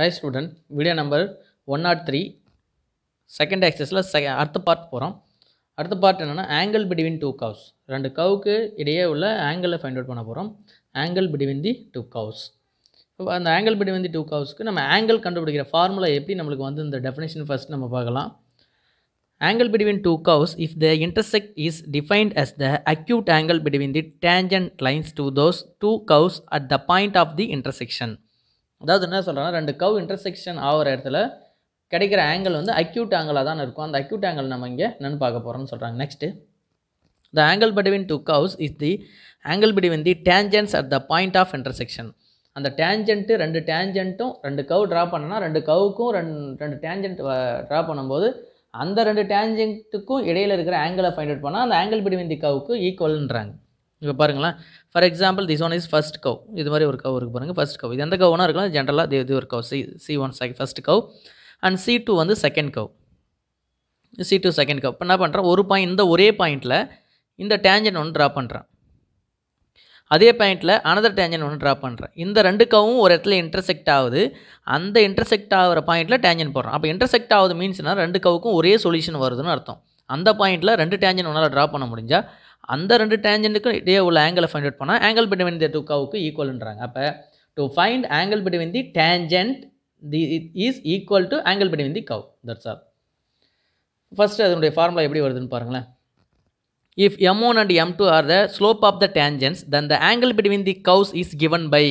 hello student video number one not three second ஆக்சஸில் செக அடுத்த பார்ட் போகிறோம் அடுத்த பார்ட் என்னென்னா ஆங்கிள் பிட்வீன் டூ கவுஸ் ரெண்டு கவுக்கு இடையே உள்ள ஆங்கிளை ஃபைண்ட் அவுட் பண்ண போகிறோம் angle between the two curves இப்போ அந்த ஆங்கிள் பிட்வீன் தி டூ கவுஸ்க்கு நம்ம ஆங்கிள் கண்டுபிடிக்கிற ஃபார்முலா எப்படி நம்மளுக்கு வந்து இந்த டெஃபினேஷன் ஃபஸ்ட் நம்ம பார்க்கலாம் angle between two curves if the intersect is defined as the acute angle between the tangent lines to those two curves at the point of the intersection அதாவது என்ன சொல்கிறாங்கன்னா ரெண்டு கவ் இன்டர்செக்ஷன் ஆகிற இடத்துல கிடைக்கிற ஆங்கிள் வந்து அக்யூட் ஆங்கிளாக தான் இருக்கும் அந்த அக்யூட் ஆங்கிள் நம்ம இங்கே என்னென்னு பார்க்க போகிறோம்னு சொல்கிறாங்க next the angle between two curves is the angle between the tangents at the point of intersection அந்த டேஞ்சன்ட்டு ரெண்டு டேஞ்சன்ட்டும் ரெண்டு கவ் ட்ரா பண்ணனா ரெண்டு கவுக்கும் ரெண்டு ரெண்டு டேஞ்சன்ட் ட்ரா பண்ணும்போது அந்த ரெண்டு டேஞ்சன்ட்டுக்கும் இடையில் இருக்கிற ஆங்கிளை ஃபைண்ட் அவுட் பண்ணால் அந்த ஆங்கிள் பிட்வீன் தி கவுக்கு ஈக்குவல்ன்றாங்க இப்போ பாருங்களேன் for example this one is first curve இது மாதிரி ஒரு கவ் இருக்குது பாருங்கள் ஃபஸ்ட் கவ் இது எந்த கவ்னா இருக்கலாம் ஜென்ரலாக இது ஒரு கவ் சி சி ஒன் செக் first curve and C two வந்து second curve C two second curve இப்போ என்ன பண்ணுறேன் ஒரு பாயிண்ட் இந்த ஒரே பாயிண்ட்டில் இந்த டேஞ்சன் ஒன்று ட்ரா பண்ணுறேன் அதே பாயிண்ட்டில் அனதர் டேஞ்சன் ஒன்று ட்ரா பண்ணுறேன் இந்த ரெண்டு கவும் ஒரு இடத்துல இன்டர்செக்ட் ஆகுது அந்த இன்டர்செக்ட் ஆகிற பாயிண்ட்டில் டேஞ்சன் போடுறோம் அப்போ இன்டர்செக்ட் ஆகுது மீன்ஸ்னால் ரெண்டு கவுக்கும் ஒரே சொல்யூஷன் வருதுன்னு அர்த்தம் அந்த பாயிண்ட்டில் ரெண்டு டேஞ்சன் ஒன்றால் ட்ரா பண்ண முடிஞ்சால் அந்த ரெண்டு டேஞ்சண்ட்டுக்கும் இடையே உள்ள ஆங்கிளை ஃபைண்ட் அவுட் பண்ணால் ஆங்கிள் பிட்வீன் தி டூ கவுக்கு ஈக்குவல்ன்றாங்க அப்போ to find angle between the tangent the is equal to angle between the curve that's all first அதனுடைய ஃபார்முலா எப்படி வருதுன்னு பாருங்களேன் if M one and M two are the slope of the tangents then the angle between the curves is given by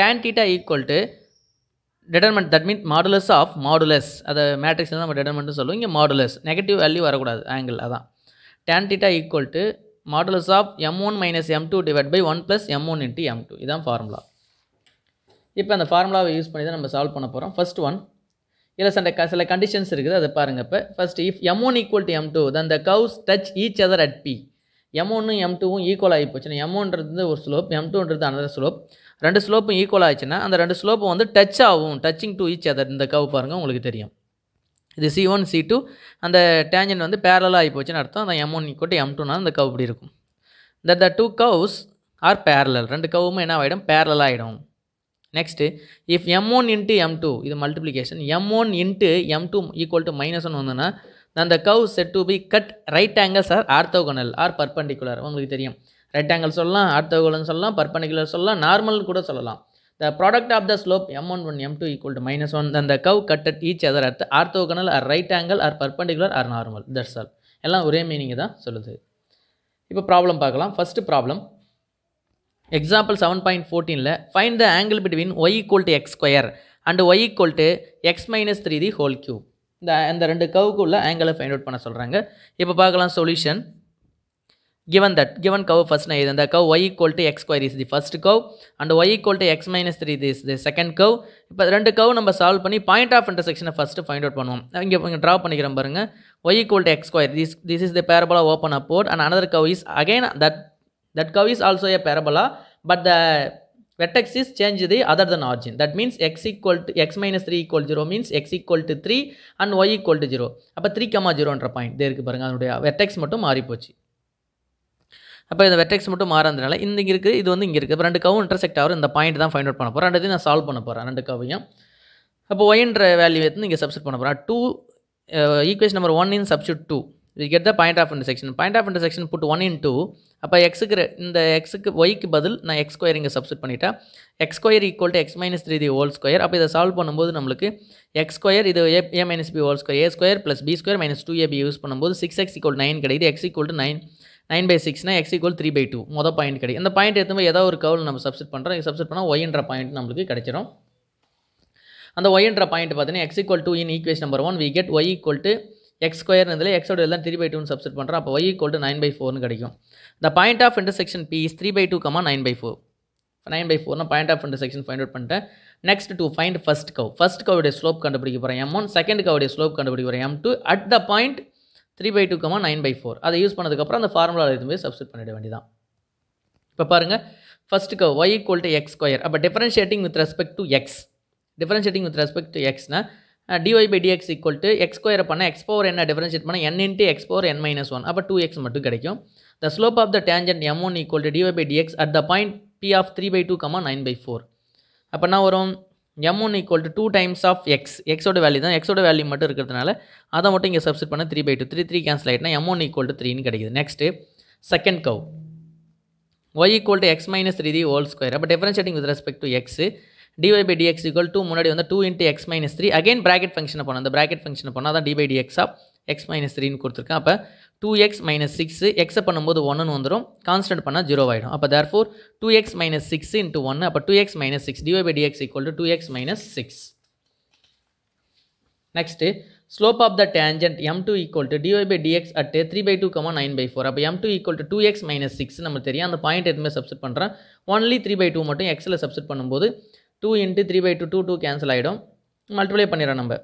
tan theta equal to determinant that mean modulus of modulus அதை matrix தான் நம்ம டிடர்மெண்ட்னு சொல்லுவோம் இங்கே modulus negative value வரக்கூடாது angle அதான் tan theta equal to modulus of M one minus M two divide by one plus M one into M two இதான் formula இப்போ அந்த ஃபார்முலாவை யூஸ் பண்ணி தான் நம்ம சால்வ் பண்ண போகிறோம் ஃபஸ்ட் ஒன் இதில் சில க சில கண்டிஷன்ஸ் இருக்குது அதை பாருங்கள் இப்போ first if M one equal to M two then the curves touch each other at P M ஒன்று எம் டூவும் ஈக்குவல் ஆகி போச்சுன்னா எம் ஒன்றது ஒரு ஸ்லோப் எம் டூன்றது அனதர் ஸ்லோப் ரெண்டு ஸ்லோப்பும் ஈக்குவல் ஆச்சுன்னா அந்த ரெண்டு ஸ்லோப்பும் வந்து டச் ஆகும் டச்சிங் டு ஈச் அதர் இந்த கவு பாருங்கள் உங்களுக்கு தெரியும் இது சி ஒன் சி டூ அந்த டேஞ்சன் வந்து பேரலாக ஆகி போச்சுன்னு அர்த்தம் அந்த எம் ஒன் ஈக்குவட்டு எம் டூனால் அந்த கவ் இப்படி இருக்கும் that the two curves are parallel ரெண்டு கவுமே என்ன ஆகிடும் பேரலாக ஆகிடும் next if M one into M two இது multiplication M one into M two equal to minus one வந்துன்னா அந்த curve said to be cut right angles are orthogonal or perpendicular உங்களுக்கு தெரியும் ரைட் ஆங்கிள் சொல்லலாம் ஆர்த்தோகனல் சொல்லலாம் perpendicular சொல்லலாம் normal கூட சொல்லலாம் The product of the slope m1 one m2 equal to minus 1 then the curve cut at each other at the orthogonal or right angle or perpendicular or normal that's all எல்லாம் ஒரே meaning தான் சொல்லுது இப்போ problem பார்க்கலாம் first problem example seven point ஃபோர்டீனில் find the angle between Y equal to X square and Y equal to X minus three the whole cube இந்த அந்த ரெண்டு கவுக்குள்ள ஆங்கிளை ஃபைண்ட் அவுட் பண்ண சொல்கிறாங்க இப்போ பார்க்கலாம் solution given that given curve first na idanda curve y equal to x square is the first curve and y equal to x minus 3 is the second curve இப்போ ரெண்டு கர்வ் நம்ம solve பண்ணி point of இன்டர்செக்ஷனை first find out பண்ணுவோம் இங்கே இங்கே draw பண்ணிக்கிறோம் பாருங்கள் Y equal to X square this this is the parabola open upward and another curve is again that that curve is also a parabola but the vertex is change the other than origin that means X equal to X minus three equal zero means X equal to three and Y equal to zero அப்போ three comma ஜீரோன்ற பாயிண்ட் இது இருக்குது பாருங்கள் அதனுடைய வெட்டக்ஸ் மட்டும் மாறிப்போச்சு அப்போ இந்த வெட்டெக்ஸ் மட்டும் மாறதுனால இந்த இங்கே இருக்குது இது வந்து இங்கே இருக்குது இப்போ ரெண்டு கவும் இன்டர்செக்ட் ஆகிற இந்த பாயிண்ட் தான் ஃபைண்ட் அவுட் பண்ண போகிறேன் ரெண்டு நான் சால்வ் பண்ண போகிறேன் ரெண்டு கவையும் அப்போ ஒயின்ற வேல்யூ வந்து இங்கே சப்ஸ்ட் பண்ண போகிறேன் two equation number one in substitute two we get the point of intersection point of intersection put one in two அப்போ எக்ஸுக்கு இந்த எக்ஸுக்கு ஒய்க்கு பதில் நான் எக்ஸ் ஸ்கொயர் இங்கே சப்ஸ்ட் பண்ணிட்டேன் X square equal to X minus three the whole square அப்போ இதை சால்வ் பண்ணும்போது நம்மளுக்கு எக்ஸ் ஸ்கொயர் இது A A minus B whole square A square plus B square minus two AB use பண்ணும்போது சிக்ஸ் எக்ஸ் ஈக்குவல் நைன் கிடைக்குது X equal to nine nine by சிக்ஸ்னா X equal three by two மொதல் point கிடைக்கும் அந்த point எடுத்து ஏதாவது ஒரு கவல் நம்ம சப்ஸ்ட் பண்ணுறோம் சப்ஸ்ட் பண்ணால் ஒய்ன்ற பாயிண்ட் நம்மளுக்கு கிடைச்சிடும் அந்த ஒய்ன்ற பாயிண்ட் பார்த்தீங்கன்னா X equal to in equation number one we get Y equal to X square இதில் எக்ஸோட எல்லாம் த்ரீ பை டூன்னு சப்ஸ்ட் பண்ணுறோம் அப்போ Y equal to nine by ஃபோர்னு கிடைக்கும் the point of intersection P is three by two comma nine by four nine by ஃபோர்னா point of intersection find out பண்ணிட்டேன் next to find first curve first கவுடைய slope கண்டுபிடிக்க போகிறேன் M one second கவுடைய slope கண்டுபிடிக்க போகிறேன் M two at the point three by two nine by four அதை use பண்ணதுக்கப்புறம் அந்த ஃபார்முலாவில் போய் சப்ஸ்ட் பண்ணிட வேண்டியதான் இப்போ பாருங்கள் ஃபஸ்ட்டு க Y equal to X square அப்போ differentiating with respect to X differentiating with respect to எக்ஸ்னா DY by dx equal to X square பண்ண எக்ஸ் பவர் என்ன டிஃபரன்ஷியேட் பண்ண N into X power N minus one அப்போ two X மட்டும் கிடைக்கும் the slope of the tangent M one equal to DY by dx at the point P of three by two comma nine by four அப்போ என்ன வரும் M one equal to two times of X எக்ஸோட value தான் எக்ஸோட value மட்டும் இருக்கிறதுனால அதை மட்டும் இங்கே சப்ஸ்ட் பண்ண three by two three three cancel ஆகிட்டுனா எம் ஒன் ஈக்குவல் டு த்ரீன்னு கிடைக்குது next second curve Y equal to X minus three the whole square அப்போ differentiating with respect to X DY by dx equal to முன்னாடி வந்து two into X minus three again bracket ஃபங்க்ஷனை போனோம் அந்த bracket ஃபங்க்ஷனை போனால் தான் டிபை ஆஃப் எக்ஸ் மைனஸ் த்ரீன்னு கொடுத்துருக்கேன் அப்போ டூ எக்ஸ் மைனஸ் சிக்ஸு எக்ஸை பண்ணும்போது ஒன்றுன்னு வந்துடும் கான்ஸ்டன்ட் பண்ணால் ஜீரோ ஆகிடும் அப்போ therefore two X minus six into ஒன்று அப்போ two X minus six DY by dx equal to two X minus six next slope of the tangent M two equal to டிவை by dx at three by two comma nine by four அப்போ M two equal to two X minus six நமக்கு தெரியும் அந்த point எதுவுமே சப்ஸ்ட் பண்ணுறேன் only three by two மட்டும் எக்ஸில் சப்ஸ்ட் பண்ணும்போது two into three by two two two cancel ஆகிடும் மல்டிப்ளை பண்ணிடுறோம் நம்ம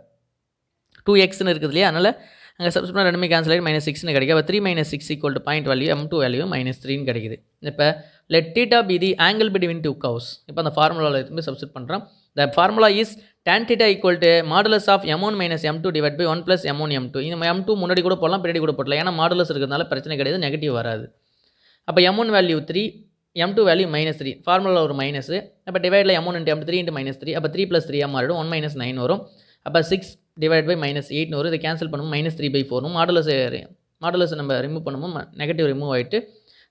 டூ எக்ஸ்னு இருக்குது இல்லையா அதனால் அங்கே சப்ஸ்கிரிப்ட் ரெண்டுமே கேன்சல் ஆகி மைனஸ் சிக்ஸ்னு கிடைக்கும் அப்போ three minus six equal to point value M two value minus த்ரீன்னு கிடைக்குது இப்போ let theta be the angle between two curves இப்போ அந்த ஃபார்முலாவில் எதுவுமே சப்ஸ்கிரிப்ட் பண்ணுறோம் the formula is tan theta equal to modulus of M one minus M two divide by one plus M one M two இந்த M two முன்னாடி கூட போடலாம் பின்னாடி கூட போடலாம் ஏன்னா மாடலஸ் இருக்கிறதுனால பிரச்சனை கிடையாது நெகட்டிவ் வராது அப்போ M one value three M two value minus three formula ஒரு மைனஸ் அப்போ டிவைடில் M one into M three into minus three அப்போ த்ரீ ப்ளஸ் த்ரீயாக மாறிடும் ஒன் மைனஸ் நைன் வரும் அப்போ six divide by minus eight வரும் இதை கேன்சல் பண்ணும் மைனஸ் த்ரீ பை ஃபோரும் மாடுலஸ் மாடுலஸை நம்ம ரிமூவ் பண்ணுமோ நெகட்டிவ் ரிமூவ் ஆகிட்டு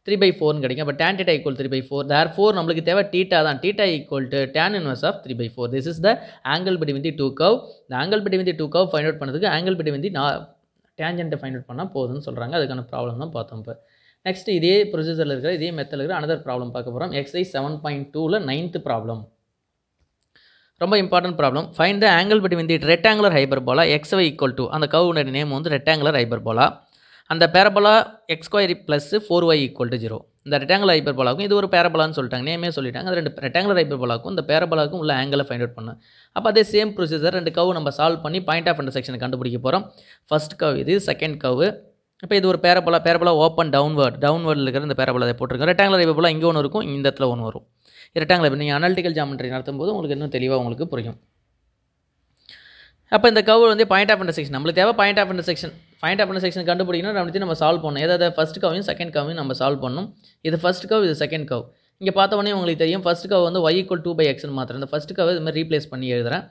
த்ரீ பை ஃபோர்னு கிடைக்கும் அப்போ tan theta equal three by four there four நம்மளுக்கு தேவை டீட்டா தான் theta equal to tan inverse of three by four this is the angle between two curve இந்த angle between two curve find out பண்ணுறதுக்கு angle between நான் டேஞ்சென்ட்டை find out பண்ணால் போதும்னு சொல்கிறாங்க அதுக்கான ப்ராப்ளம் தான் பார்த்தோம் இப்போ நெக்ஸ்ட் இதே ப்ரொசீஜரில் இருக்கிற இதே மெத்தில் இருக்கிற அனதர் ப்ராப்ளம் பார்க்க போகிறோம் எக்ஸ்ஐ செவன் பாயிண்ட் டூவில் நைன்த்து ப்ராப்ளம் ரொம்ப important problem find the angle between the rectangular hyperbola x y equal to அந்த கவுனுடைய நேம் வந்து ரெக்டாங்குலர் போலா அந்த parabola x square plus four y equal to zero இந்த rectangular போலாக்கும் இது ஒரு பேரபோலான்னு சொல்லிட்டாங்க நேமே சொல்லிட்டாங்க அந்த ரெண்டு ரெக்டாங்குலர் போலாக்கும் இந்த பேரபோலாக்கும் உள்ள ஆங்கிளை ஃபைண்ட் அவுட் பண்ணு அப்போ அதே சேம் ப்ரொசீஜர் ரெண்டு கவு நம்ம சால்வ் பண்ணி பாயிண்ட் ஆஃப் இன்டர்செக்ஷனை கண்டுபிடிக்க போகிறோம் ஃபஸ்ட் கவ் இது செகண்ட் கவு இப்போ இது ஒரு பேரபோலா பேரபோலா ஓப்பன் டவுன்வர்ட் டவுன்வர்டில் இருக்கிற இந்த பேரபோலா போட்டிருக்கோம் ரெக்டாங்குலர் போலா இங்கே ஒன்று இருக்கும் இந்த இடத்துல ஒன்று வரும் இரட்டாங்கலை இப்போ நீங்கள் அனாலிட்டிகல் ஜாமெண்ட்ரி நடத்தும் போது உங்களுக்கு இன்னும் தெளிவாக உங்களுக்கு புரியும் அப்போ இந்த கவர் வந்து பாயிண்ட் ஆஃப் இன்டர்செக்ஷன் நம்மளுக்கு தேவை point of intersection point of intersection கண்டுபிடிக்கணும் நம்ம நம்ம சால்வ் பண்ணணும் ஏதாவது ஃபஸ்ட் கவையும் செகண்ட் கவையும் நம்ம சால்வ் பண்ணணும் இது ஃபஸ்ட் கவ் இது செகண்ட் கவ் இங்கே பார்த்த உடனே உங்களுக்கு தெரியும் ஃபஸ்ட் கவ் வந்து ஒய் ஈக்குவல் டூ பை எக்ஸ்னு மாத்திரம் இந்த ஃபஸ்ட் கவ் இது மாதிரி ரீப்ளேஸ் பண்ணி எழுதுறேன்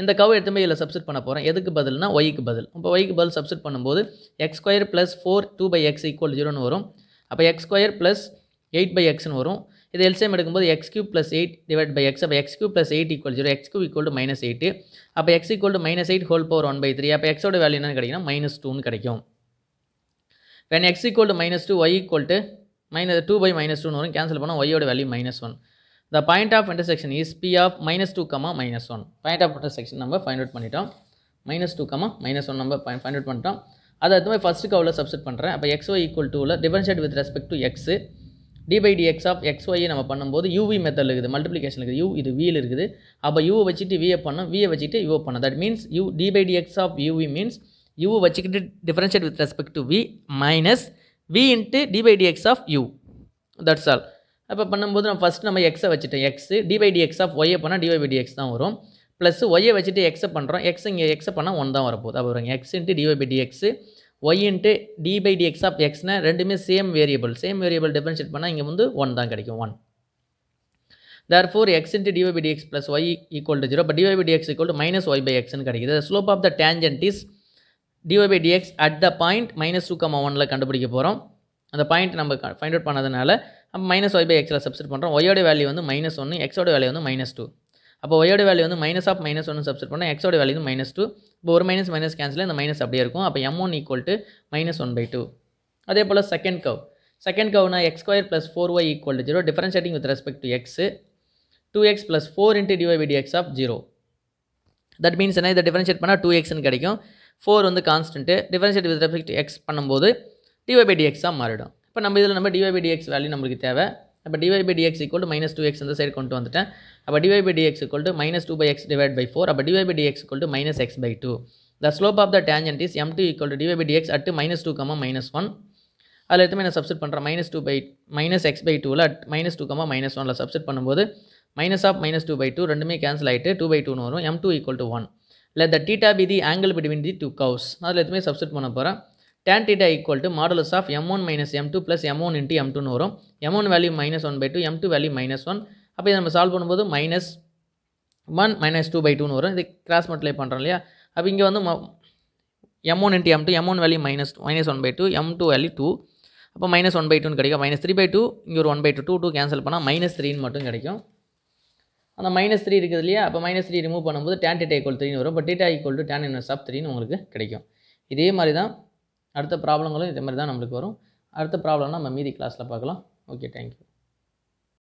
இந்த கவ் எடுத்துமே இதில் சப்ஸ்ட் பண்ண போகிறேன் எதுக்கு பதில்னா ஒய்க்கு பதில் இப்போ ஒய்க்கு பதில் சப்ஸ்ட் பண்ணும்போது x square plus four two by x equal ஜீரோன்னு வரும் அப்போ x square plus eight by எக்ஸ்னு வரும் இது எல்சேம் எடுக்கும்போது x cube plus eight divide by x அப்போ x plus eight equal zero x cube equal to minus eight அப்போ x equal to minus eight whole power one by three அப்போ எக்ஸோட value என்னன்னு கிடைக்கும் மைனஸ் கிடைக்கும் when x equal to minus two y equal to minus two by minus டூன்னு வரும் cancel பண்ணால் ஒய்யோட value minus one the point of intersection is P of minus two comma minus one point of intersection நம்ம find out பண்ணிட்டோம் minus two comma minus one நம்ம find out பண்ணிட்டோம் அதை மாதிரி ஃபஸ்ட்டு கவுல சப்ஸ்ட் பண்ணுறேன் அப்போ எக்ஸ் ஒய் ஈக்குவல் டூவில் differentiate with respect to x d by d x of x ஒய்யை நம்ம பண்ணும்போது யூவி மெத்தட் இருக்குது மல்டிப்ளிகேஷன் இருக்குது யூ இது வீல் இருக்குது அப்போ யூ வச்சுட்டு விஏ பண்ணோம் விஏ வச்சுட்டு யூ பண்ணோம் that means u d by d x of UV means u வச்சுக்கிட்டு differentiate with respect to v minus v into d by d x of u that's all அப்போ பண்ணும்போது நம்ம first நம்ம எக்ஸை வச்சுட்டோம் x d by d x of ஒய்யை பண்ணால் டிவை by d X தான் வரும் ப்ளஸ் ஒய்யை வச்சுட்டு எக்ஸை பண்ணுறோம் எக்ஸ் இங்கே எக்ஸை பண்ணால் ஒன் தான் வரப்போகுது அப்போ x into dy by d x y into d by d x of எக்ஸ்னால் ரெண்டுமே same variable same variable differentiate பண்ணால் இங்கே வந்து ஒன் தான் கிடைக்கும் one therefore x into dy by dx plus y equal to zero but dy by dx equal to minus y by எக்ஸ்னு கிடைக்குது slope of the tangent is dy by dx at the point minus two comma ஒனில் கண்டுபிடிக்க போகிறோம் அந்த point நம்ம find out பண்ணதுனால அப்போ minus y by எக்ஸில் சப்ஸ்ட் பண்ணுறோம் ஒய்யோட வேல்யூ வந்து மைனஸ் ஒன்று எக்ஸோட வேல்யூ வந்து மைனஸ் டூ அப்போ ஒயோட வேல்யூ வந்து மைனஸ் ஆஃப் மைனஸ் ஒன்று சப்ஸ்ட் பண்ணால் எக்ஸோட வேல்யூ வந்து மைனஸ் டூ இப்போ ஒரு மைனஸ் மைனஸ் கேன்சல் இந்த மைனஸ் அப்படியே இருக்கும் அப்போ M one equal to minus one by two அதே போல் செகண்ட் கவ் செகண்ட் கவ்னா x square plus four y equal to zero differentiating with respect to x two x plus four into dy x of zero that means என்ன இதை differentiate பண்ணால் two எக்ஸ்னு கிடைக்கும் four வந்து constant differentiate with respect x பண்ணும்போது dy by மாறிடும் இப்போ நம்ம இதில் நம்ம டிவை பை வேல்யூ நம்மளுக்கு தேவை அப்போ dy by dx equal minus two x இந்த சைடு கொண்டு வந்துட்டேன் அப்போ dy by dx equal minus two by x divide by four அப்போ dy by dx equal minus x by two the slope of the tangent is M two equal to டிவை by dx at minus two comma minus one அதில் எடுத்து நான் substitute பண்ணுறேன் minus two by minus x by டூவில் at minus two comma minus ஒனில் substitute பண்ணும்போது minus of minus two by two ரெண்டுமே cancel ஆகிட்டு two by டூன்னு வரும் M two equal to one இல்லை the theta be the angle between the two curves அதில் எதுவுமே சப்ஸ்ட் பண்ண போகிறேன் tan theta equal to modulus of M one minus M two plus M one into M டூன்னு வரும் M one value minus one by two M two value minus one அப்போ இதை நம்ம solve பண்ணும்போது minus one minus two by டூன்னு வரும் இது cross multiply பண்ணுறோம் இல்லையா அப்போ இங்கே வந்து M one into M two M one value minus minus one by two M two value two அப்போ மைனஸ் ஒன் பை டூன்னு கிடைக்கும் மைனஸ் த்ரீ பை டூ இங்கே ஒரு one by two two two cancel பண்ணால் மைனஸ் த்ரீன்னு மட்டும் கிடைக்கும் அந்த மைனஸ் த்ரீ இருக்குது இல்லையா அப்போ மைனஸ் த்ரீ ரிமூவ் பண்ணும்போது டேன் டீட்டா ஈக்குவல் த்ரீன்னு வரும் but theta equal to tan inverse of த்ரீன்னு உங்களுக்கு கிடைக்கும் இதே மாதிரி தான் அடுத்த ப்ராப்ளங்களும் இதே மாதிரி தான் நம்மளுக்கு வரும் அடுத்த ப்ராப்ளம்னா நம்ம மீதி கிளாஸில் பார்க்கலாம் ஓகே தேங்க்யூ